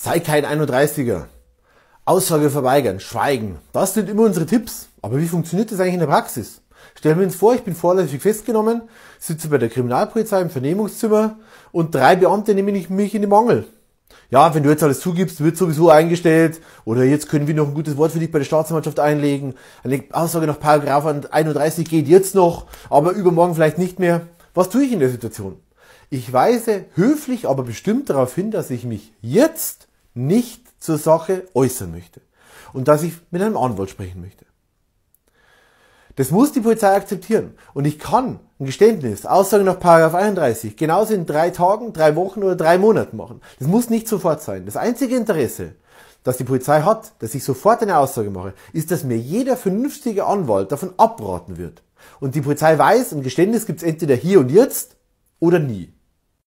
Sei kein 31er. Aussage verweigern, schweigen. Das sind immer unsere Tipps. Aber wie funktioniert das eigentlich in der Praxis? Stellen wir uns vor, ich bin vorläufig festgenommen, sitze bei der Kriminalpolizei im Vernehmungszimmer und drei Beamte nehmen mich in den Mangel. Ja, wenn du jetzt alles zugibst, wird sowieso eingestellt oder jetzt können wir noch ein gutes Wort für dich bei der Staatsanwaltschaft einlegen. Eine Aussage nach Paragraph 31 geht jetzt noch, aber übermorgen vielleicht nicht mehr. Was tue ich in der Situation? Ich weise höflich, aber bestimmt darauf hin, dass ich mich jetzt nicht zur Sache äußern möchte und dass ich mit einem Anwalt sprechen möchte. Das muss die Polizei akzeptieren. Und ich kann ein Geständnis, Aussage nach Paragraph 31, genauso in drei Tagen, drei Wochen oder drei Monaten machen. Das muss nicht sofort sein. Das einzige Interesse, das die Polizei hat, dass ich sofort eine Aussage mache, ist, dass mir jeder vernünftige Anwalt davon abraten wird. Und die Polizei weiß, ein Geständnis gibt's entweder hier und jetzt oder nie.